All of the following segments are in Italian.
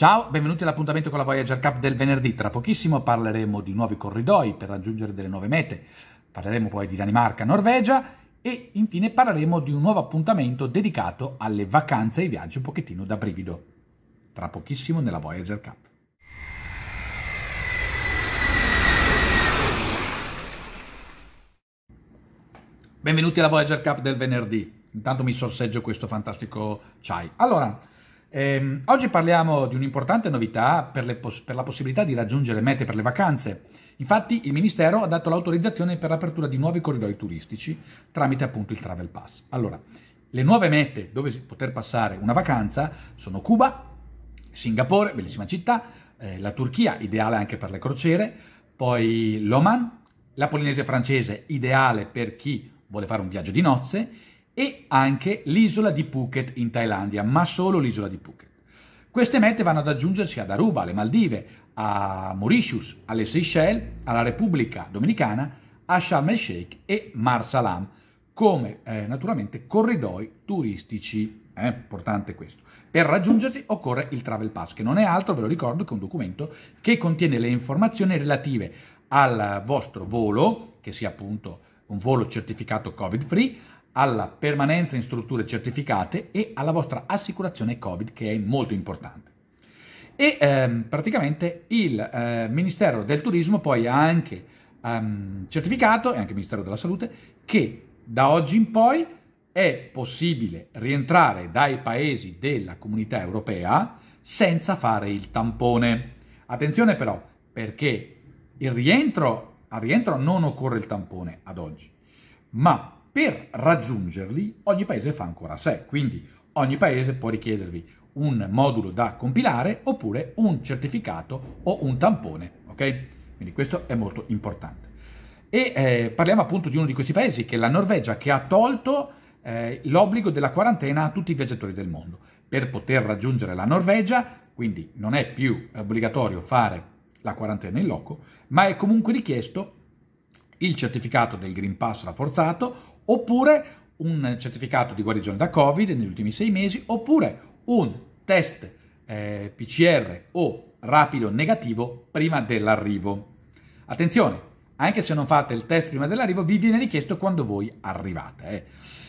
Ciao, benvenuti all'appuntamento con la Voyager Cup del venerdì. Tra pochissimo parleremo di nuovi corridoi per raggiungere delle nuove mete. Parleremo poi di Danimarca, Norvegia e infine parleremo di un nuovo appuntamento dedicato alle vacanze e ai viaggi un pochettino da brivido. Tra pochissimo nella Voyager Cup. Benvenuti alla Voyager Cup del venerdì. Intanto mi sorseggio questo fantastico chai. Allora, eh, oggi parliamo di un'importante novità per, pos- per la possibilità di raggiungere mete per le vacanze. Infatti il Ministero ha dato l'autorizzazione per l'apertura di nuovi corridoi turistici tramite appunto il Travel Pass. Allora, le nuove mete dove poter passare una vacanza sono Cuba, Singapore, bellissima città, eh, la Turchia, ideale anche per le crociere, poi l'Oman, la Polinesia francese, ideale per chi vuole fare un viaggio di nozze, e anche l'isola di Phuket in Thailandia, ma solo l'isola di Phuket. Queste mete vanno ad aggiungersi ad Aruba, alle Maldive, a Mauritius, alle Seychelles, alla Repubblica Dominicana, a Sharm el Sheikh e Marsalam, come eh, naturalmente corridoi turistici. È importante questo. Per raggiungerti occorre il Travel Pass, che non è altro, ve lo ricordo, che un documento che contiene le informazioni relative al vostro volo, che sia appunto un volo certificato COVID-free, alla permanenza in strutture certificate e alla vostra assicurazione Covid, che è molto importante. E ehm, praticamente il eh, Ministero del Turismo poi ha anche ehm, certificato, e anche il Ministero della Salute, che da oggi in poi è possibile rientrare dai paesi della comunità europea senza fare il tampone. Attenzione però, perché il rientro, al rientro non occorre il tampone ad oggi, ma per raggiungerli ogni paese fa ancora a sé, quindi ogni paese può richiedervi un modulo da compilare oppure un certificato o un tampone, ok? Quindi questo è molto importante. E eh, parliamo appunto di uno di questi paesi che è la Norvegia che ha tolto eh, l'obbligo della quarantena a tutti i viaggiatori del mondo. Per poter raggiungere la Norvegia, quindi non è più obbligatorio fare la quarantena in loco, ma è comunque richiesto il certificato del Green Pass rafforzato oppure un certificato di guarigione da Covid negli ultimi sei mesi, oppure un test eh, PCR o rapido negativo prima dell'arrivo. Attenzione, anche se non fate il test prima dell'arrivo, vi viene richiesto quando voi arrivate. Eh.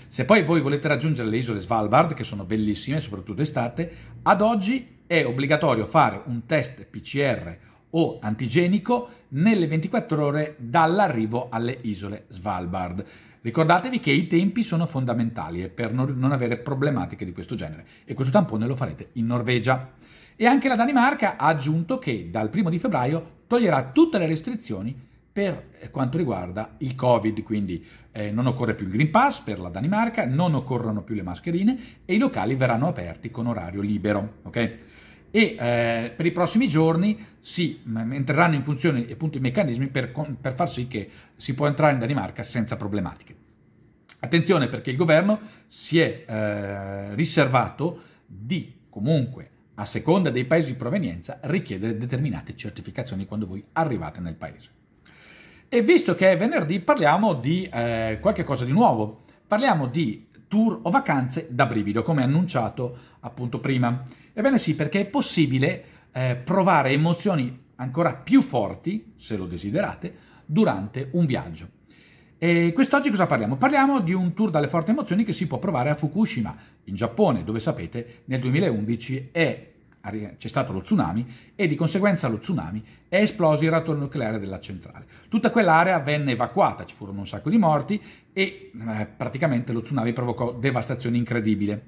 Se poi voi volete raggiungere le isole Svalbard, che sono bellissime, soprattutto estate, ad oggi è obbligatorio fare un test PCR o antigenico nelle 24 ore dall'arrivo alle isole Svalbard. Ricordatevi che i tempi sono fondamentali eh, per non avere problematiche di questo genere e questo tampone lo farete in Norvegia. E anche la Danimarca ha aggiunto che dal primo di febbraio toglierà tutte le restrizioni per eh, quanto riguarda il Covid, quindi eh, non occorre più il Green Pass per la Danimarca, non occorrono più le mascherine e i locali verranno aperti con orario libero. Okay? e eh, per i prossimi giorni si entreranno in funzione appunto i meccanismi per, per far sì che si può entrare in Danimarca senza problematiche. Attenzione perché il governo si è eh, riservato di comunque a seconda dei paesi di provenienza richiedere determinate certificazioni quando voi arrivate nel paese. E visto che è venerdì parliamo di eh, qualche cosa di nuovo, parliamo di tour o vacanze da brivido, come annunciato appunto prima. Ebbene sì, perché è possibile eh, provare emozioni ancora più forti, se lo desiderate, durante un viaggio. E quest'oggi cosa parliamo? Parliamo di un tour dalle forti emozioni che si può provare a Fukushima, in Giappone, dove sapete nel 2011 è c'è stato lo tsunami e di conseguenza lo tsunami è esploso il reattore nucleare della centrale. Tutta quell'area venne evacuata, ci furono un sacco di morti e eh, praticamente lo tsunami provocò devastazione incredibile.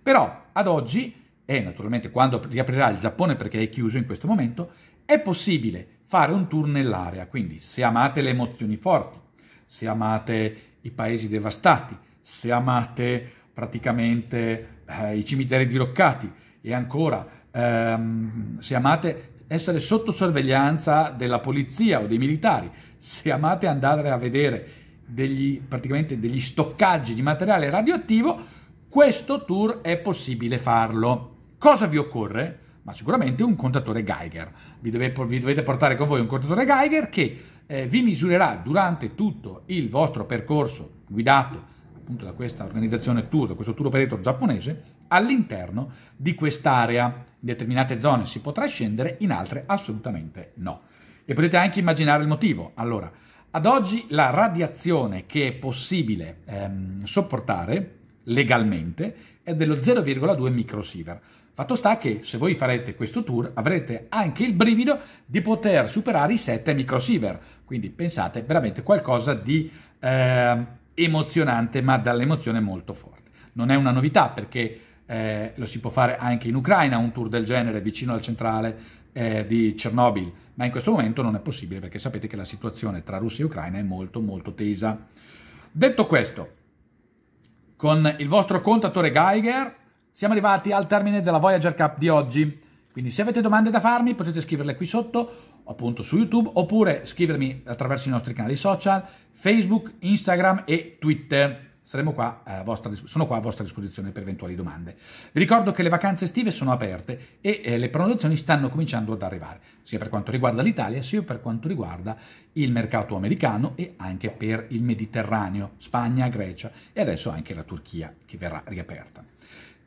Però ad oggi, e naturalmente quando riaprirà il Giappone perché è chiuso in questo momento, è possibile fare un tour nell'area, quindi se amate le emozioni forti, se amate i paesi devastati, se amate praticamente eh, i cimiteri diroccati e ancora ehm, se amate essere sotto sorveglianza della polizia o dei militari, se amate andare a vedere degli, praticamente degli stoccaggi di materiale radioattivo, questo tour è possibile farlo. Cosa vi occorre? Ma sicuramente un contatore Geiger. Vi dovete, vi dovete portare con voi un contatore Geiger che eh, vi misurerà durante tutto il vostro percorso guidato appunto da questa organizzazione tour, da questo tour operator giapponese, all'interno di quest'area. In determinate zone si potrà scendere, in altre assolutamente no. E potete anche immaginare il motivo. Allora, ad oggi la radiazione che è possibile ehm, sopportare legalmente è dello 0,2 microsiever. Fatto sta che se voi farete questo tour avrete anche il brivido di poter superare i 7 microsiever. Quindi pensate veramente qualcosa di eh, emozionante, ma dall'emozione molto forte. Non è una novità perché eh, lo si può fare anche in Ucraina un tour del genere vicino al centrale eh, di Chernobyl, ma in questo momento non è possibile perché sapete che la situazione tra Russia e Ucraina è molto molto tesa. Detto questo, con il vostro contatore Geiger siamo arrivati al termine della Voyager Cup di oggi, quindi se avete domande da farmi potete scriverle qui sotto appunto su YouTube oppure scrivermi attraverso i nostri canali social Facebook, Instagram e Twitter. Qua eh, vostra, sono qua a vostra disposizione per eventuali domande. Vi ricordo che le vacanze estive sono aperte e eh, le prenotazioni stanno cominciando ad arrivare, sia per quanto riguarda l'Italia sia per quanto riguarda il mercato americano e anche per il Mediterraneo, Spagna, Grecia e adesso anche la Turchia che verrà riaperta.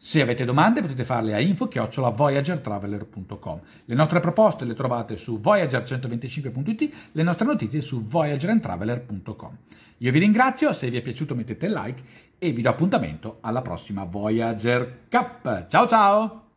Se avete domande potete farle a info-voyagertraveler.com. Le nostre proposte le trovate su voyager125.it, le nostre notizie su voyagerandtraveler.com. Io vi ringrazio, se vi è piaciuto mettete like e vi do appuntamento alla prossima Voyager Cup. Ciao ciao!